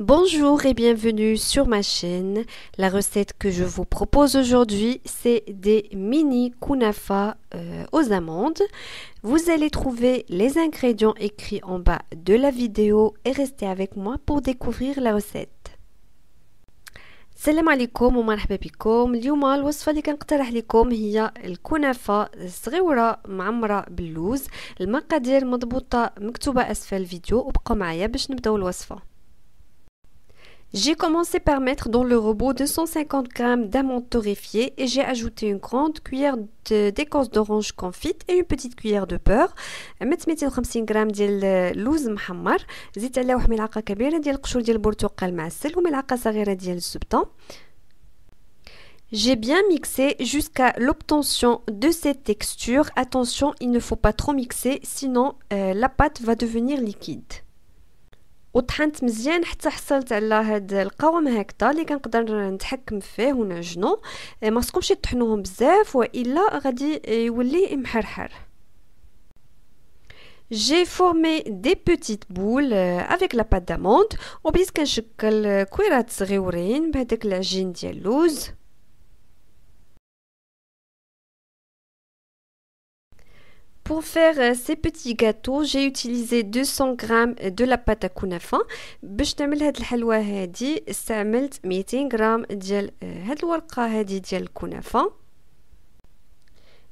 Bonjour et bienvenue sur ma chaîne. La recette que je vous propose aujourd'hui, c'est des mini kunafa euh, aux amandes. Vous allez trouver les ingrédients écrits en bas de la vidéo et restez avec moi pour découvrir la recette. Salam السلام عليكم ومرحبا بكم اليوم الوصفه اللي كنقترح لكم هي الكنافه صغيره معمره باللوز المقادير مضبوطه مكتوبه اسفل الفيديو وبقوا معايا باش نبداو الوصفه j'ai commencé par mettre dans le robot 250 g d'amandes torréfiées et j'ai ajouté une grande cuillère d'écorce d'orange confite et une petite cuillère de beurre مت 250 g de l'ouze محمر زدت عليه واحد ملعقه de ديال de ديال البرتقال مع السل وملعقه صغيره de الزبده J'ai bien mixé jusqu'à l'obtention de cette texture. Attention, il ne faut pas trop mixer, sinon euh, la pâte va devenir liquide. وطحنت مزيان حتى حصلت على هاد القوام هكذا اللي كنقدر نتحكم فيه ونعجنو آه، ما خصكمش تطحنوهم بزاف والا غادي يولي محرحر J'ai formé des petites boules euh, avec la pâte d'amande وبديت كنشكل كويرات صغيورين بهذاك العجين ديال اللوز Pour faire euh, ces petits gâteaux, j'ai utilisé 200 g de la pâte à kunafan. Euh,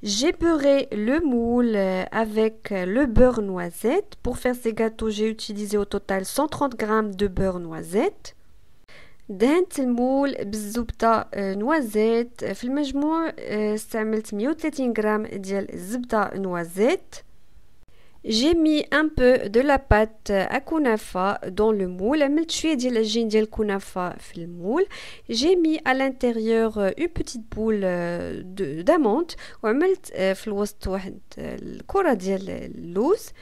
j'ai beurré le moule euh, avec le beurre noisette. Pour faire ces gâteaux, j'ai utilisé au total 130 g de beurre noisette dans le moule avec du beurre et de l'huile, au j'ai utilisé 130 g de beurre J'ai mis un peu de pâte à kunafa dans le moule, j'ai fait un peu de pâte de kunafa dans le moule. J'ai mis à l'intérieur une petite boule d'amande et j'ai fait au milieu une boule de noisette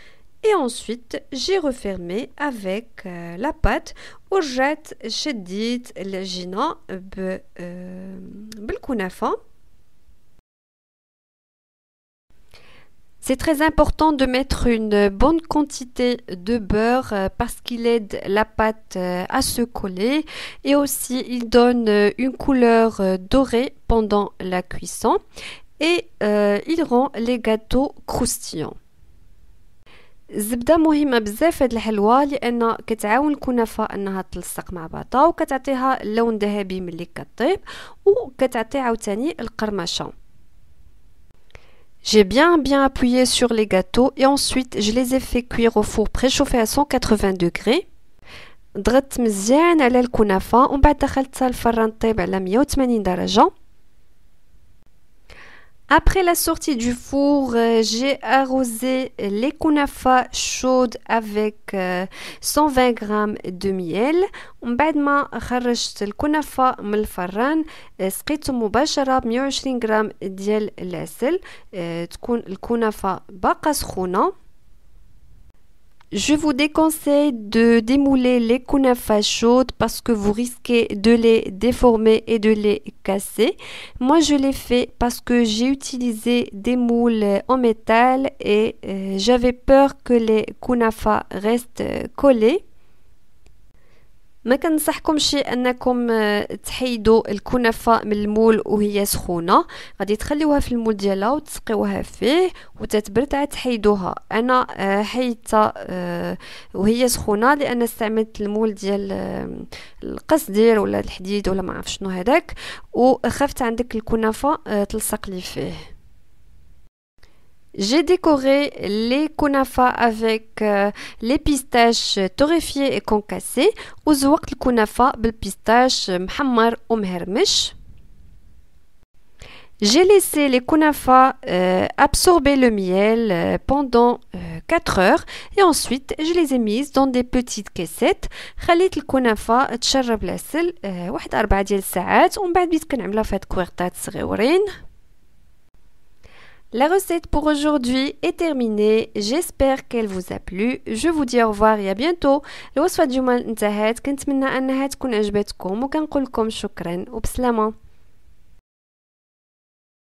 et ensuite, j'ai refermé avec la pâte. ورجعت C'est très important de mettre une bonne quantité de beurre euh, parce qu'il aide la pâte euh, à se coller et aussi il donne euh, une couleur dorée pendant la cuisson et il rend les gâteaux croustillants. الزبده مهمه بزاف هاد هذه الحلوه لان كتعاون الكنافه انها تلصق مع بعضها وكتعطيها اللون ذهبي ملي كطيب وكتعطي عاوتاني القرمشه J'ai bien bien appuyé sur les gâteaux et ensuite je les ai fait cuire au four préchauffé à 180 degrés. ضغطت مزيان على الكنافه ومن بعد دخلتها الفران طيب على 180 درجه Après la sortie du four, euh, j'ai arrosé les kunafa chaudes avec 120 euh, g de miel. j'ai ما خرجت kunafa من الفران سقيته مباشرة ب 120 غرام ديال العسل تكون sont باقا سخونة je vous déconseille de démouler les kunafas chaudes parce que vous risquez de les déformer et de les casser. Moi, je l'ai fait parce que j'ai utilisé des moules en métal et euh, j'avais peur que les kunafas restent euh, collés. ما كنصحكمش انكم آه، تحيدوا الكنافه من المول وهي سخونه غادي تخليوها في المول ديالها وتسقيوها فيه وتتبرد عاد تحيدوها انا آه، حيدتها آه، وهي سخونه لان استعملت المول ديال القصدير ولا الحديد ولا ما عرف شنو هذاك وخفت عندك الكنافه تلصق لي فيه J'ai décoré les kunafa avec euh, les pistaches torréfiées et concassées. وزوقت الكنافة بالبيستاش محمر ومهرمش. J'ai laissé les kunafa euh, absorber le miel euh, pendant 4 euh, heures et ensuite je les ai mises dans des petites caissettes. خليت الكنافة تشرب العسل واحد 4 ديال الساعات ومن بعد بديت كنعملها في هاد كويرطات صغيورين. La recette pour aujourd'hui est terminée. J'espère qu'elle vous a plu. Je vous dis au revoir et à bientôt. L'osfa du mal n'tahat, kent minna anna hat ou kan kulkom shukran, ou